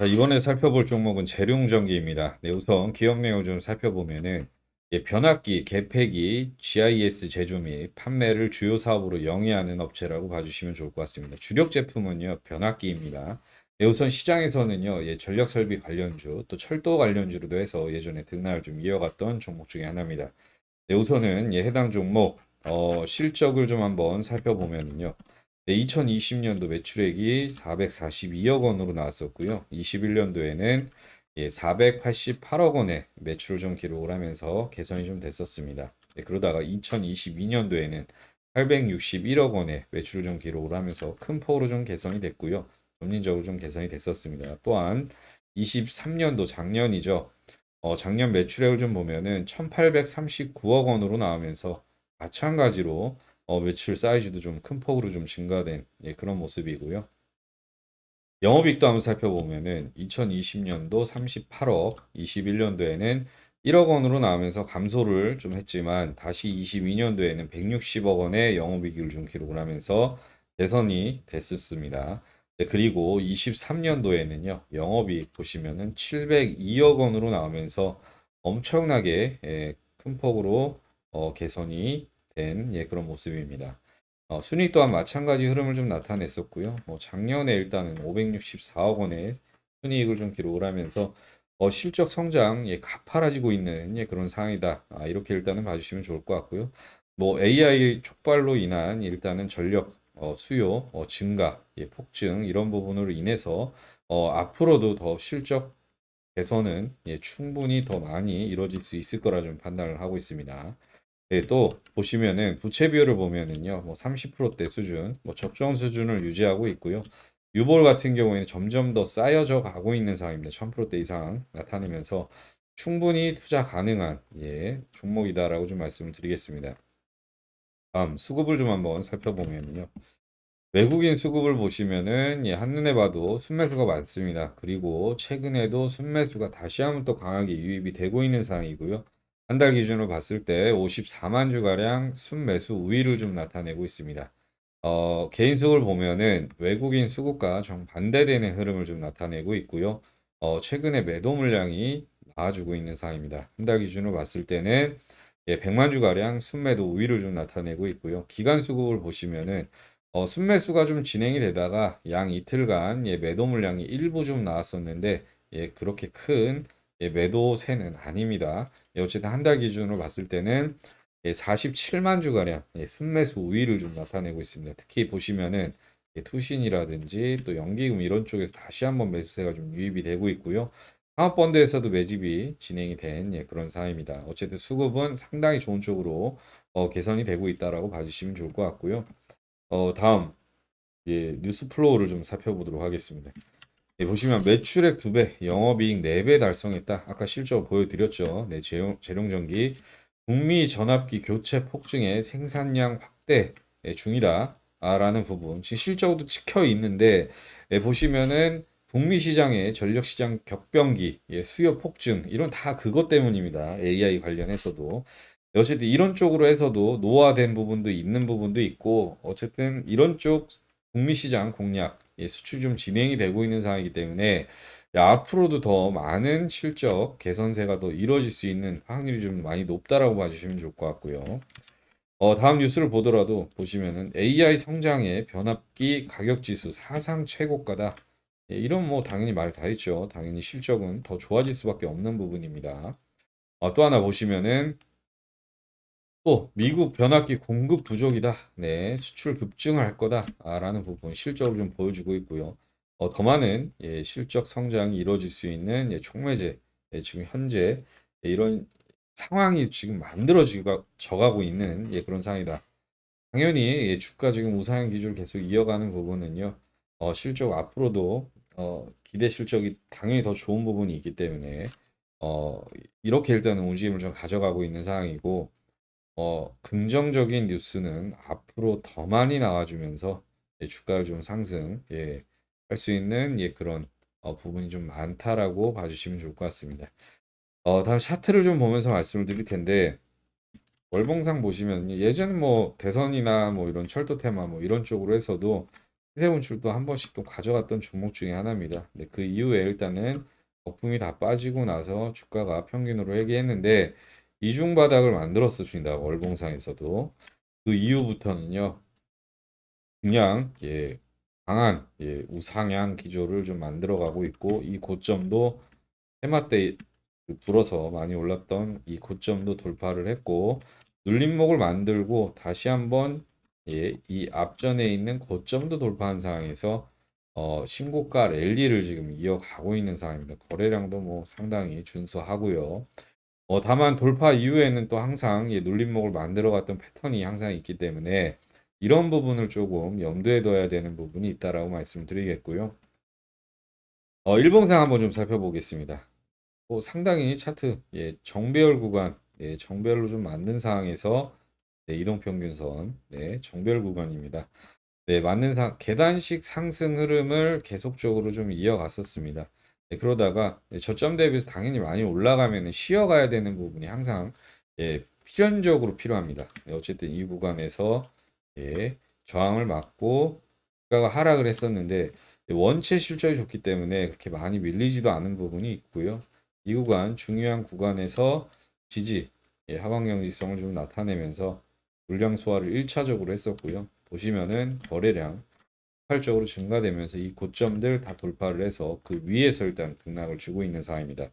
자, 이번에 살펴볼 종목은 재룡전기입니다. 네, 우선 기업 내용 좀 살펴보면은 예, 변압기, 개폐기, GIS 제조 및 판매를 주요 사업으로 영위하는 업체라고 봐주시면 좋을 것 같습니다. 주력 제품은요 변압기입니다. 네, 우선 시장에서는요 예, 전력 설비 관련주 또 철도 관련주로도 해서 예전에 등락을 좀 이어갔던 종목 중에 하나입니다. 네, 우선은 예, 해당 종목 어, 실적을 좀 한번 살펴보면요. 네, 2020년도 매출액이 442억 원으로 나왔었고요. 21년도에는 예, 488억 원의 매출을 좀 기록을 하면서 개선이 좀 됐었습니다. 네, 그러다가 2022년도에는 861억 원의 매출을 좀 기록을 하면서 큰 폭으로 좀 개선이 됐고요. 점진적으로 좀 개선이 됐었습니다. 또한 23년도 작년이죠. 어, 작년 매출액을 좀 보면은 1839억 원으로 나오면서 마찬가지로 어, 외출 사이즈도 좀 큰 폭으로 좀 증가된 예, 그런 모습이고요. 영업이익도 한번 살펴보면은 2020년도 38억, 21년도에는 1억 원으로 나오면서 감소를 좀 했지만 다시 22년도에는 160억 원의 영업이익을 좀 기록을 하면서 개선이 됐었습니다. 네, 그리고 23년도에는요 영업이익 보시면은 702억 원으로 나오면서 엄청나게 예, 큰 폭으로 어, 개선이 된 예, 그런 모습입니다. 어, 순익 또한 마찬가지 흐름을 좀 나타냈었고요. 뭐 작년에 일단은 564억 원의 순이익을 좀 기록을 하면서 어, 실적 성장 예, 가파라지고 있는 예, 그런 상황이다. 아, 이렇게 일단은 봐주시면 좋을 것 같고요. 뭐 AI 촉발로 인한 일단은 전력 어, 수요 어, 증가, 예, 폭증 이런 부분으로 인해서 어, 앞으로도 더 실적 개선은 예, 충분히 더 많이 이루어질 수 있을 거라 좀 판단을 하고 있습니다. 또 보시면은 부채 비율을 보면은요. 뭐 30%대 수준, 뭐 적정 수준을 유지하고 있고요. 유볼 같은 경우에는 점점 더 쌓여져 가고 있는 상황입니다. 1000%대 이상 나타내면서 충분히 투자 가능한 예, 종목이다라고 좀 말씀을 드리겠습니다. 다음 수급을 좀 한번 살펴보면요. 외국인 수급을 보시면은 예, 한눈에 봐도 순매수가 많습니다. 그리고 최근에도 순매수가 다시 한번 또 강하게 유입이 되고 있는 상황이고요. 한달 기준으로 봤을 때 54만 주가량 순매수 우위를 좀 나타내고 있습니다. 어, 개인 수급을 보면은 외국인 수급과 정반대되는 흐름을 좀 나타내고 있고요. 어, 최근에 매도 물량이 나와주고 있는 상황입니다. 한 달 기준으로 봤을 때는 예, 100만 주가량 순매도 우위를 좀 나타내고 있고요. 기간 수급을 보시면은 어, 순매수가 좀 진행이 되다가 양 이틀간 예, 매도 물량이 일부 좀 나왔었는데 예, 그렇게 큰 예, 매도세는 아닙니다. 예, 어쨌든 한 달 기준으로 봤을 때는 47만 예, 주가량 예, 순매수 우위를 좀 나타내고 있습니다. 특히 보시면은 투신이라든지 또 연기금 이런 쪽에서 다시 한번 매수세가 좀 유입이 되고 있고요. 사모펀드에서도 매집이 진행이 된 그런 사입니다. 어쨌든 수급은 상당히 좋은 쪽으로 어, 개선이 되고 있다라고 봐주시면 좋을 것 같고요. 어, 다음 뉴스 플로우를 좀 살펴보도록 하겠습니다. 네, 보시면 매출액 2배, 영업이익 4배 달성했다. 아까 실적 보여드렸죠. 네, 재용, 재룡전기 북미 전압기 교체 폭증에 생산량 확대 예, 중이다. 아, 라는 부분. 지금 실적으로도 찍혀 있는데, 네, 보시면은 북미 시장의 전력 시장 격변기, 예, 수요 폭증, 이런 다 그것 때문입니다. AI 관련해서도. 어쨌든 이런 쪽으로 해서도 노화된 부분도 있는 부분도 있고, 어쨌든 이런 쪽 북미 시장 공략, 예, 수출이 좀 진행이 되고 있는 상황이기 때문에 앞으로도 더 많은 실적 개선세가 더 이루어질 수 있는 확률이 좀 많이 높다라고 봐주시면 좋을 것 같고요. 어, 다음 뉴스를 보더라도 보시면은 AI 성장의 변압기 가격지수 사상 최고가다. 예, 이런 뭐 당연히 말을다 했죠. 당연히 실적은 더 좋아질 수밖에 없는 부분입니다. 어, 또 하나 보시면은 또 미국 변압기 공급 부족이다. 네, 수출 급증할 거다라는 아, 부분 실적으로 좀 보여주고 있고요. 어, 더 많은 예, 실적 성장이 이루어질 수 있는 예, 촉매제 예, 지금 현재 예, 이런 상황이 지금 만들어지고 저가고 있는 예, 그런 상황이다. 당연히 예, 주가 지금 우상향 기조를 계속 이어가는 부분은요. 어, 실적 앞으로도 어, 기대 실적이 당연히 더 좋은 부분이 있기 때문에 어, 이렇게 일단은 움직임을 좀 가져가고 있는 상황이고 어, 긍정적인 뉴스는 앞으로 더 많이 나와주면서 예, 주가를 좀 상승 예, 할 수 있는 예, 그런 어, 부분이 좀 많다라고 봐주시면 좋을 것 같습니다. 어, 다음 차트를 좀 보면서 말씀을 드릴 텐데 월봉상 보시면 예전뭐 대선이나 뭐 이런 철도 테마 뭐 이런 쪽으로 해서도 시세 분출도 한 번씩 또 가져갔던 종목 중에 하나입니다. 근그 이후에 일단은 거품이 다 빠지고 나서 주가가 평균으로 회귀했는데 이중 바닥을 만들었습니다. 월봉상에서도 그 이후부터는요. 그냥 예 강한 예 우상향 기조를 좀 만들어가고 있고 이 고점도 해마 때 그 불어서 많이 올랐던 이 고점도 돌파를 했고 눌림목을 만들고 다시 한번 예, 이 앞전에 있는 고점도 돌파한 상황에서 어, 신고가 랠리를 지금 이어가고 있는 상황입니다. 거래량도 뭐 상당히 준수하고요. 어, 다만 돌파 이후에는 또 항상 예, 눌림목을 만들어갔던 패턴이 항상 있기 때문에 이런 부분을 조금 염두에 둬야 되는 부분이 있다라고 말씀드리겠고요. 어, 일봉상 한번 좀 살펴보겠습니다. 어, 상당히 차트 예, 정배열 구간 예, 정배열로 좀 만든 상황에서 네, 이동평균선 네, 정배 구간입니다. 네, 맞는 상 계단식 상승 흐름을 계속적으로 좀 이어갔었습니다. 네, 그러다가 저점 대비해서 당연히 많이 올라가면 쉬어가야 되는 부분이 항상 예, 필연적으로 필요합니다. 네, 어쨌든 이 구간에서 예, 저항을 맞고 주가가 하락을 했었는데 원체 실적이 좋기 때문에 그렇게 많이 밀리지도 않은 부분이 있고요. 이 구간 중요한 구간에서 지지 예, 하방 경직성을 좀 나타내면서 물량 소화를 1차적으로 했었고요. 보시면은 거래량 폭발적으로 증가되면서 이 고점들 다 돌파를 해서 그 위에서 일단 등락을 주고 있는 상황입니다.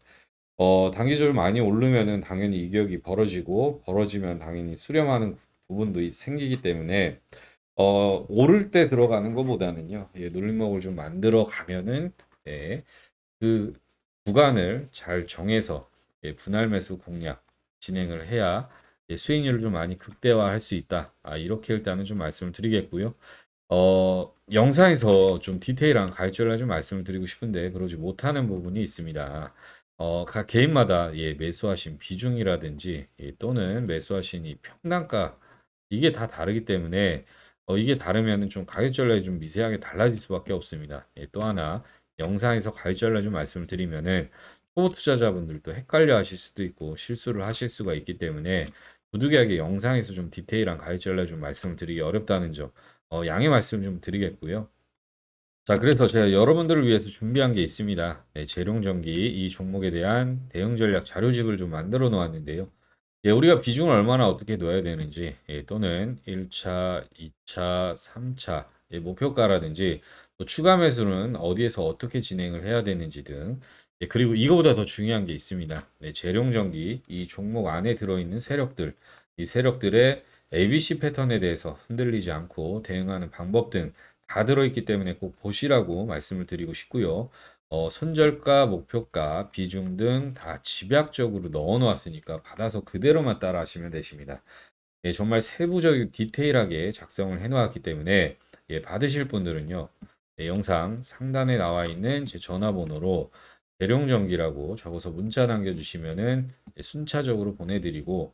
어, 단기적으로 많이 오르면은 당연히 이격이 벌어지고 벌어지면 당연히 수렴하는 부분도 생기기 때문에 어, 오를 때 들어가는 것보다는요. 예, 눌림목을 좀 만들어 가면은 예, 그 구간을 잘 정해서 예, 분할 매수 공략 진행을 해야 예, 수익률을 좀 많이 극대화할 수 있다. 아, 이렇게 일단은 좀 말씀을 드리겠고요. 어, 영상에서 좀 디테일한 가이드를 좀 말씀을 드리고 싶은데 그러지 못하는 부분이 있습니다. 어, 각 개인마다 예, 매수하신 비중이라든지 예, 또는 매수하신 이 평단가 이게 다 다르기 때문에 어, 이게 다르면 좀 가격 전략이 좀 미세하게 달라질 수밖에 없습니다. 예, 또 하나 영상에서 가격 전략 좀 말씀을 드리면은 초보 투자자분들도 헷갈려 하실 수도 있고 실수를 하실 수가 있기 때문에 부득이하게 영상에서 좀 디테일한 가격 전략 좀 말씀을 드리기 어렵다는 점 어, 양해 말씀 좀 드리겠고요. 자, 그래서 제가 여러분들을 위해서 준비한 게 있습니다. 네, 재룡전기 이 종목에 대한 대응 전략 자료집을 좀 만들어 놓았는데요. 예, 우리가 비중을 얼마나 어떻게 놓아야 되는지 예, 또는 1차, 2차, 3차 예, 목표가라든지 또 추가 매수는 어디에서 어떻게 진행을 해야 되는지 등 예, 그리고 이거보다 더 중요한 게 있습니다. 네, 재룡전기 이 종목 안에 들어있는 세력들 이 세력들의 ABC 패턴에 대해서 흔들리지 않고 대응하는 방법 등 다 들어있기 때문에 꼭 보시라고 말씀을 드리고 싶고요. 어, 손절가, 목표가, 비중 등 다 집약적으로 넣어 놓았으니까 받아서 그대로만 따라 하시면 되십니다. 예, 정말 세부적이 디테일하게 작성을 해 놓았기 때문에 예, 받으실 분들은요. 예, 영상 상단에 나와 있는 제 전화번호로 대룡전기라고 적어서 문자 남겨주시면은 예, 순차적으로 보내드리고